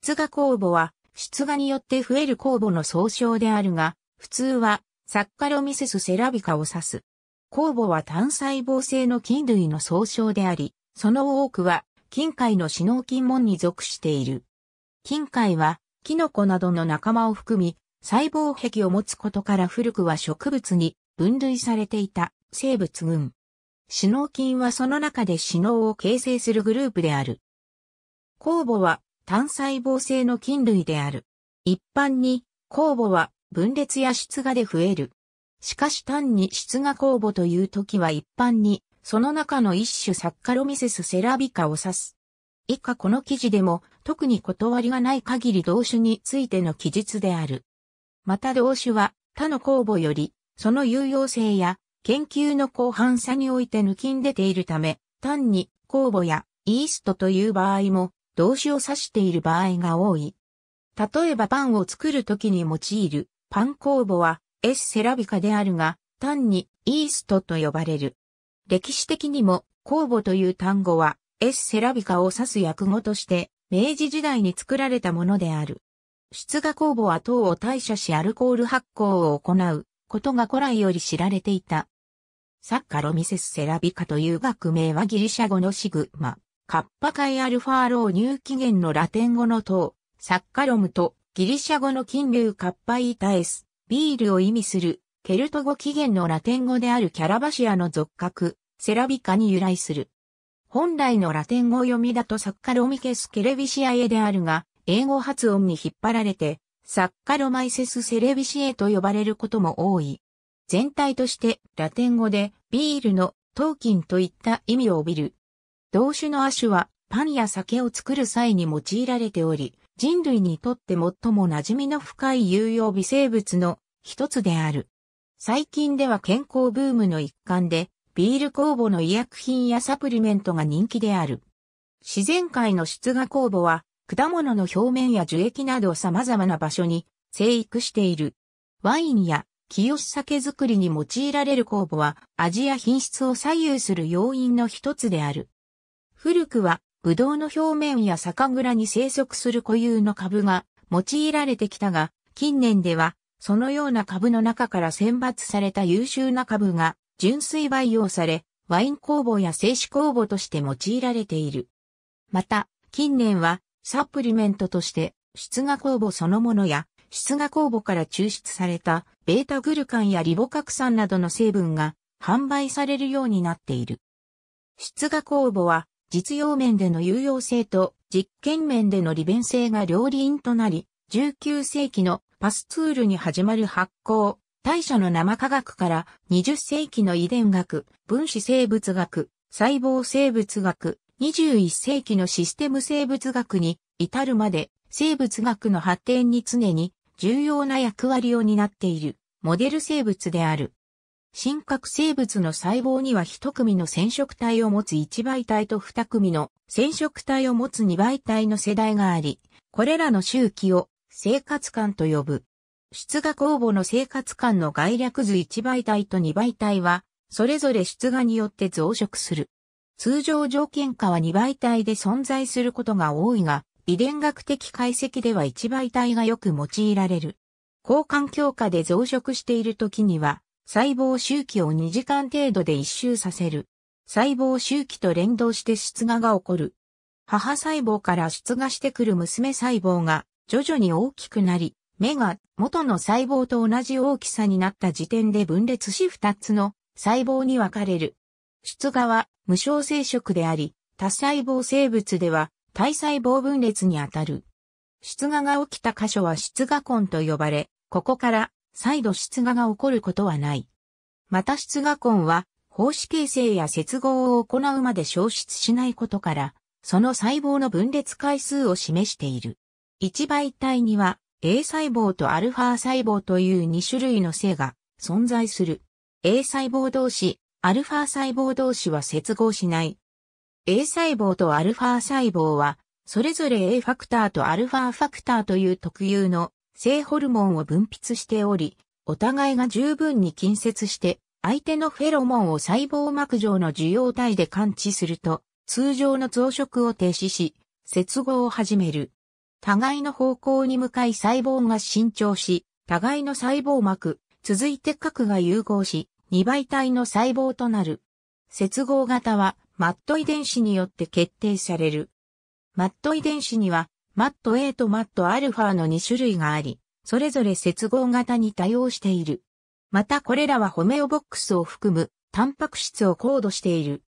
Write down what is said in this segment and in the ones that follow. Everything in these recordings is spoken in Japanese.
出芽酵母は、出芽によって増える酵母の総称であるが、普通は、サッカロミセスセラビカを指す。酵母は単細胞性の菌類の総称であり、その多くは、菌界の死脳菌門に属している。菌界は、キノコなどの仲間を含み、細胞壁を持つことから古くは植物に分類されていた生物群。死脳菌はその中で死脳を形成するグループである。酵母は単細胞性の菌類である。一般に、酵母は分裂や質芽で増える。しかし単に質芽酵母という時は一般に、その中の一種サッカロミセスセラビカを指す。以下この記事でも、特に断りがない限り同種についての記述である。また同種は、他の酵母より、その有用性や、研究の広範さにおいて抜きん出ているため、単に酵母やイーストという場合も動詞を指している場合が多い。例えばパンを作るときに用いるパン酵母はエスセラビカであるが、単にイーストと呼ばれる。歴史的にも酵母という単語はエスセラビカを指す訳語として明治時代に作られたものである。出芽酵母は糖を代謝しアルコール発酵を行うことが古来より知られていた。サッカロミセスセラビカという学名はギリシャ語のシグマ、カッパ界アルファローニュー期限のラテン語の塔、サッカロムとギリシャ語の金流カッパイータエス、ビールを意味する、ケルト語起源のラテン語であるキャラバシアの属格、セラビカに由来する。本来のラテン語読みだとサッカロミケスケレビシアエであるが、英語発音に引っ張られて、サッカロマイセスセレビシエと呼ばれることも多い。全体としてラテン語でビールのトーキンといった意味を帯びる同種の亜種はパンや酒を作る際に用いられており、人類にとって最も馴染みの深い有用微生物の一つである。最近では健康ブームの一環で、ビール酵母の医薬品やサプリメントが人気である。自然界の出芽酵母は、果物の表面や樹液など様々な場所に生育している。ワインや清酒作りに用いられる酵母は味や品質を左右する要因の一つである。古くは、ブドウの表面や酒蔵に生息する固有の株が用いられてきたが、近年では、そのような株の中から選抜された優秀な株が純粋培養され、ワイン工房や製紙工房として用いられている。また、近年はサプリメントとして出芽酵母そのものや出芽酵母から抽出されたベータグルカンやリボ核酸などの成分が販売されるようになっている。出芽酵母は実用面での有用性と実験面での利便性が両輪となり、19世紀のパスツールに始まる発行、大社の生科学から20世紀の遺伝学、分子生物学、細胞生物学、21世紀のシステム生物学に至るまで生物学の発展に常に重要な役割を担っているモデル生物である。真核生物の細胞には一組の染色体を持つ一倍体と二組の染色体を持つ二倍体の世代があり、これらの周期を生活間と呼ぶ。出芽酵母の生活間の概略図一倍体と二倍体は、それぞれ出芽によって増殖する。通常条件下は二倍体で存在することが多いが、遺伝学的解析では一倍体がよく用いられる。交換強化で増殖している時には、細胞周期を2時間程度で一周させる。細胞周期と連動して出芽が起こる。母細胞から出芽してくる娘細胞が徐々に大きくなり、目が元の細胞と同じ大きさになった時点で分裂し2つの細胞に分かれる。出芽は無償生殖であり、多細胞生物では体細胞分裂にあたる。出芽が起きた箇所は出芽根と呼ばれ、ここから再度出芽が起こることはない。また出芽根は、胞子形成や接合を行うまで消失しないことから、その細胞の分裂回数を示している。一倍体には A 細胞と α 細胞という2種類の性が存在する。A 細胞同士、α 細胞同士は接合しない。A 細胞と α 細胞は、それぞれ A ファクターと α ファクターという特有の性ホルモンを分泌しており、お互いが十分に近接して、相手のフェロモンを細胞膜上の受容体で感知すると、通常の増殖を停止し、接合を始める。互いの方向に向かい細胞が伸長し、互いの細胞膜、続いて核が融合し、二倍体の細胞となる。接合型は、マット遺伝子によって決定される。マット遺伝子には、マット A とマット α の2種類があり、それぞれ接合型に対応している。またこれらはホメオボックスを含むタンパク質を高度している。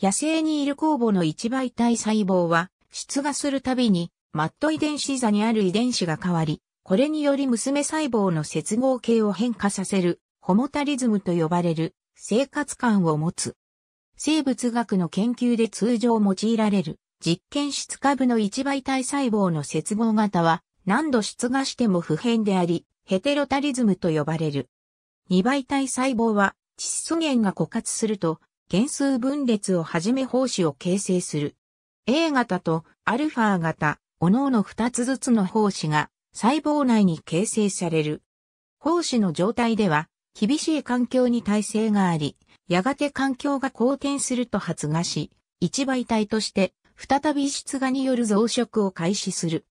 野生にいる酵母の一倍体細胞は出芽するたびにマット遺伝子座にある遺伝子が変わり、これにより娘細胞の接合形を変化させるホモタリズムと呼ばれる生活感を持つ。生物学の研究で通常用いられる実験室下部の一倍体細胞の接合型は何度出芽しても不変であり、ヘテロタリズムと呼ばれる。二倍体細胞は窒素源が枯渇すると原数分裂をはじめ胞子を形成する。A 型と α 型、おのおのつずつの胞子が細胞内に形成される。胞子の状態では厳しい環境に耐性があり、やがて環境が好転すると発芽し、一媒体として再び質芽による増殖を開始する。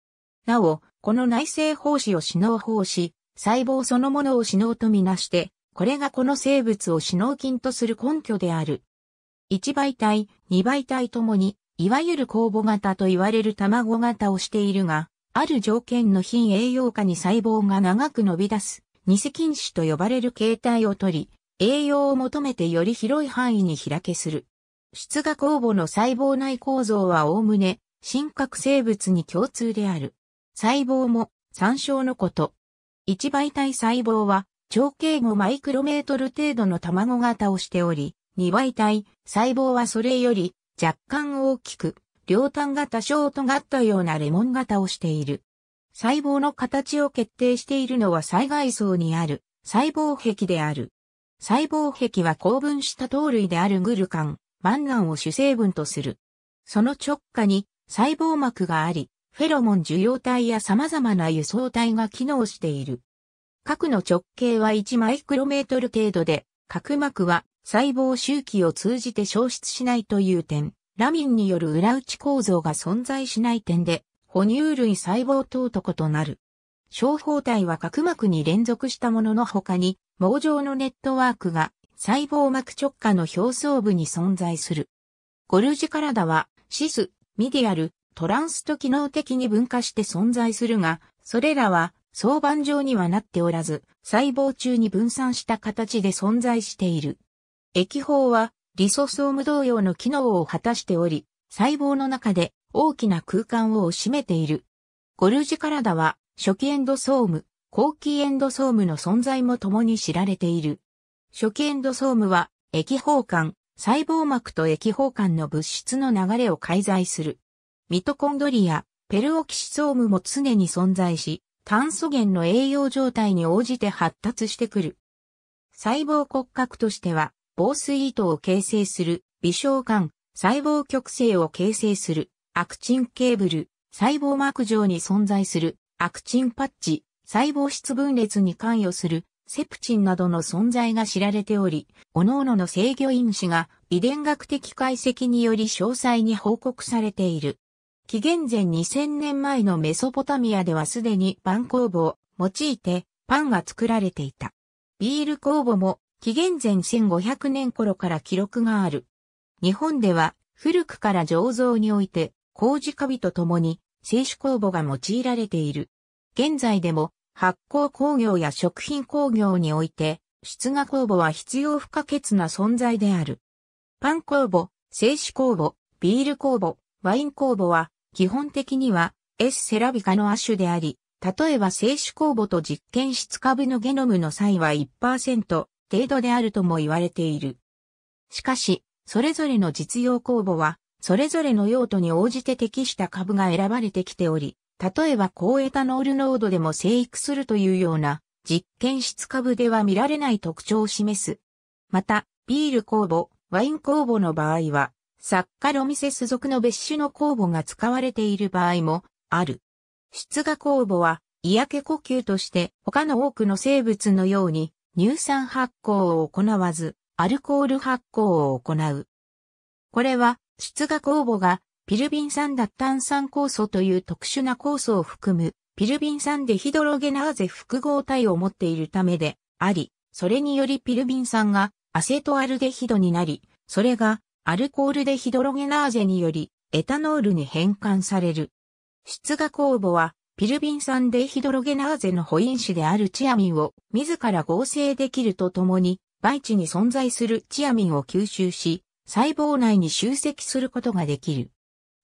なお、この内生胞子を死脳胞子、細胞そのものを死脳とみなして、これがこの生物を死脳菌とする根拠である。一媒体、二媒体ともに、いわゆる酵母型と言われる卵型をしているが、ある条件の非栄養化に細胞が長く伸び出す、二世菌子と呼ばれる形態をとり、栄養を求めてより広い範囲に開けする。出芽酵母の細胞内構造はおおむね、真核生物に共通である。細胞も、参照のこと。一媒体細胞は、長径5マイクロメートル程度の卵型をしており、二媒体細胞はそれより若干大きく、両端型ショート型ようなレモン型をしている。細胞の形を決定しているのは最外層にある細胞壁である。細胞壁は高分した糖類であるグルカン、マンガンを主成分とする。その直下に細胞膜があり、フェロモン受容体や様々な輸送体が機能している。核の直径は1マイクロメートル程度で、核膜は細胞周期を通じて消失しないという点、ラミンによる裏打ち構造が存在しない点で、哺乳類細胞等と異なる。小胞体は角膜に連続したものの他に、網状のネットワークが細胞膜直下の表層部に存在する。ゴルジカラダは、シス、ミディアル、トランスと機能的に分化して存在するが、それらは相盤状にはなっておらず、細胞中に分散した形で存在している。液胞はリソソーム同様の機能を果たしており、細胞の中で大きな空間を占めている。ゴルジカラダは初期エンドソーム、後期エンドソームの存在も共に知られている。初見度総務ソームは、液胞間、細胞膜と液胞間の物質の流れを介在する。ミトコンドリア、ペルオキシソームも常に存在し、炭素源の栄養状態に応じて発達してくる。細胞骨格としては、防水糸を形成する、微小管、細胞極性を形成する、アクチンケーブル、細胞膜上に存在する、アクチンパッチ、細胞質分裂に関与する、セプチンなどの存在が知られており、各々の制御因子が遺伝学的解析により詳細に報告されている。紀元前2000年前のメソポタミアではすでにパン酵母を用いてパンが作られていた。ビール酵母も紀元前1500年頃から記録がある。日本では古くから醸造において麹カビと共に生酒酵母が用いられている。現在でも発酵工業や食品工業において、出荷酵母は必要不可欠な存在である。パン酵母、製紙酵母、ビール酵母、ワイン酵母は、基本的には、S セラビカの亜種であり、例えば製紙酵母と実験室株のゲノムの際は1%程度であるとも言われている。しかし、それぞれの実用酵母は、それぞれの用途に応じて適した株が選ばれてきており、例えば高エタノール濃度でも生育するというような実験室株では見られない特徴を示す。また、ビール酵母、ワイン酵母の場合は、サッカロミセス属の別種の酵母が使われている場合もある。出荷酵母は、嫌気呼吸として他の多くの生物のように乳酸発酵を行わず、アルコール発酵を行う。これは、出荷酵母がピルビン酸脱炭酸酵素という特殊な酵素を含む、ピルビン酸デヒドロゲナーゼ複合体を持っているためであり、それによりピルビン酸がアセトアルデヒドになり、それがアルコールデヒドロゲナーゼによりエタノールに変換される。出荷酵母はピルビン酸デヒドロゲナーゼの保因子であるチアミンを自ら合成できるとともに、培地に存在するチアミンを吸収し、細胞内に集積することができる。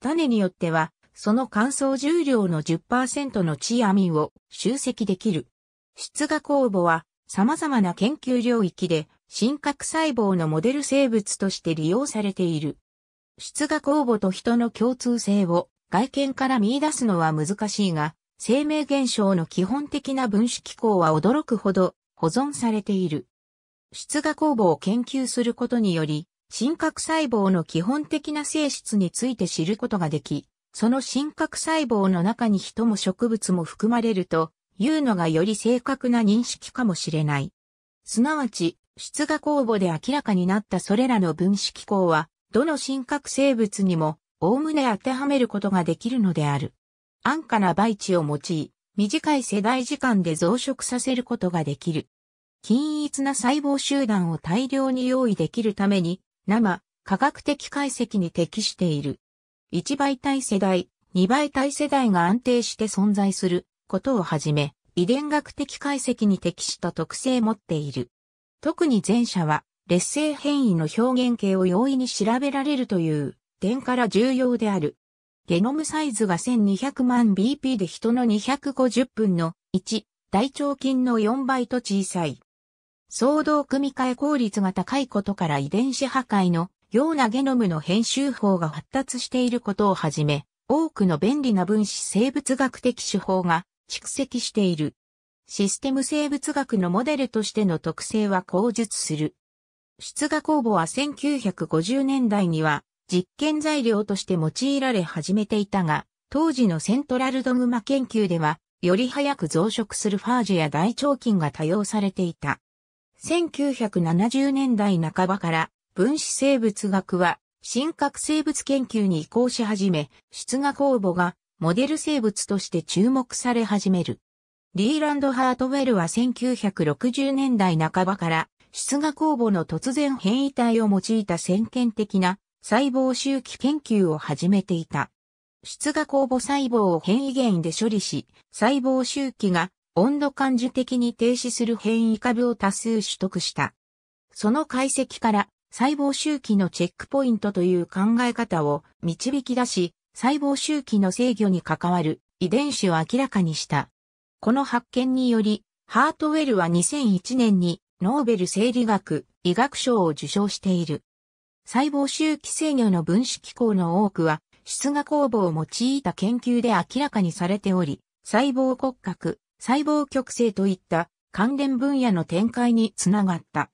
種によっては、その乾燥重量の10%のチアミンを集積できる。出荷酵母は様々な研究領域で真核細胞のモデル生物として利用されている。出荷酵母と人の共通性を外見から見出すのは難しいが、生命現象の基本的な分子機構は驚くほど保存されている。出荷酵母を研究することにより、真核細胞の基本的な性質について知ることができ、その真核細胞の中に人も植物も含まれるというのがより正確な認識かもしれない。すなわち、出画公募で明らかになったそれらの分子機構は、どの真核生物にも、おおむね当てはめることができるのである。安価な培地を用い、短い世代時間で増殖させることができる。均一な細胞集団を大量に用意できるために、生、科学的解析に適している。1倍体世代、2倍体世代が安定して存在することをはじめ、遺伝学的解析に適した特性を持っている。特に前者は、劣勢変異の表現形を容易に調べられるという点から重要である。ゲノムサイズが1200万 BP で人の250分の1、大腸菌の4倍と小さい。相動組み換え効率が高いことから遺伝子破壊のようなゲノムの編集法が発達していることをはじめ、多くの便利な分子生物学的手法が蓄積している。システム生物学のモデルとしての特性は口述する。出荷公募は1950年代には実験材料として用いられ始めていたが、当時のセントラルドグマ研究では、より早く増殖するファージュや大腸菌が多用されていた。1970年代半ばから分子生物学は新核生物研究に移行し始め、出画公募がモデル生物として注目され始める。リーランド・ハートウェルは1960年代半ばから出画公募の突然変異体を用いた先見的な細胞周期研究を始めていた。出画酵母細胞を変異原因で処理し、細胞周期が温度感受的に停止する変異株を多数取得した。その解析から細胞周期のチェックポイントという考え方を導き出し、細胞周期の制御に関わる遺伝子を明らかにした。この発見により、ハートウェルは2001年にノーベル生理学医学賞を受賞している。細胞周期制御の分子機構の多くは、出芽酵母を用いた研究で明らかにされており、細胞骨格、細胞極性といった関連分野の展開につながった。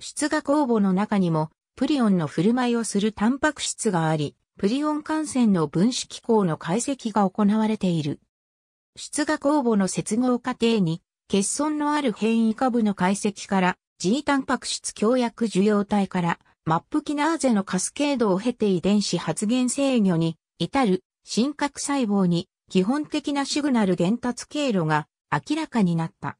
出荷酵母の中にもプリオンの振る舞いをするタンパク質があり、プリオン感染の分子機構の解析が行われている。出荷酵母の接合過程に欠損のある変異株の解析から G タンパク質強薬受容体からマップキナーゼのカスケードを経て遺伝子発現制御に至る深核細胞に基本的なシグナル伝達経路が明らかになった。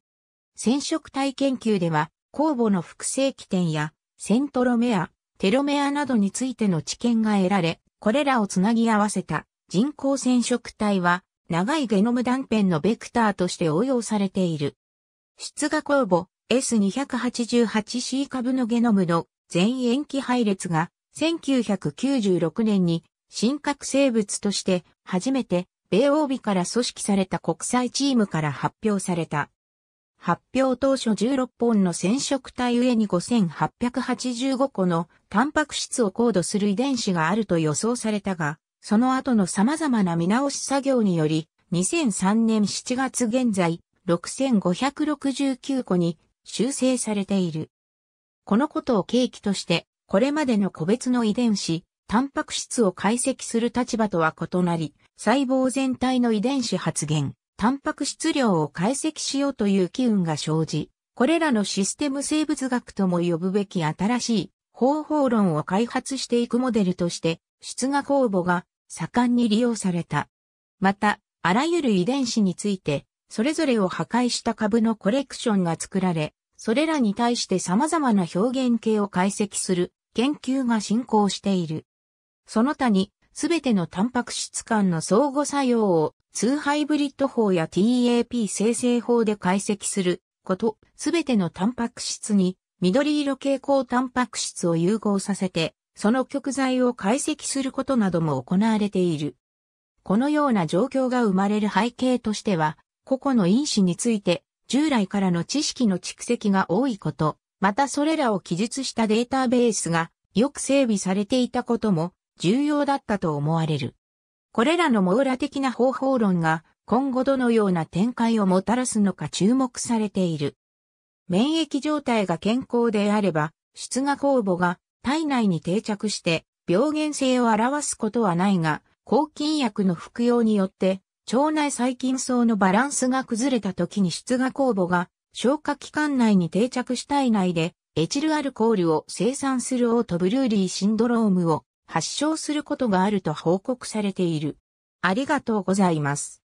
染色体研究では、酵母の複製起点や、セントロメア、テロメアなどについての知見が得られ、これらをつなぎ合わせた人工染色体は、長いゲノム断片のベクターとして応用されている。出芽酵母 S288C 株のゲノムの全塩基配列が1996年に新核生物として初めて米欧美から組織された国際チームから発表された。発表当初16本の染色体上に5885個のタンパク質をコードする遺伝子があると予想されたが、その後の様々な見直し作業により、2003年7月現在、6569個に修正されている。このことを契機として、これまでの個別の遺伝子、タンパク質を解析する立場とは異なり、細胞全体の遺伝子発現、タンパク質量を解析しようという機運が生じ、これらのシステム生物学とも呼ぶべき新しい方法論を開発していくモデルとして、出画酵母が盛んに利用された。また、あらゆる遺伝子について、それぞれを破壊した株のコレクションが作られ、それらに対して様々な表現形を解析する研究が進行している。その他にすべてのタンパク質間の相互作用を2ハイブリッド法や TAP 生成法で解析すること、すべてのタンパク質に緑色蛍光タンパク質を融合させて、その極材を解析することなども行われている。このような状況が生まれる背景としては、個々の因子について従来からの知識の蓄積が多いこと、またそれらを記述したデータベースがよく整備されていたことも重要だったと思われる。これらの網羅的な方法論が今後どのような展開をもたらすのか注目されている。免疫状態が健康であれば、出芽酵母が体内に定着して病原性を表すことはないが、抗菌薬の服用によって腸内細菌層のバランスが崩れた時に出芽酵母が消化器官内に定着した体内でエチルアルコールを生産するオートブルーリーシンドロームを発症することがあると報告されている。ありがとうございます。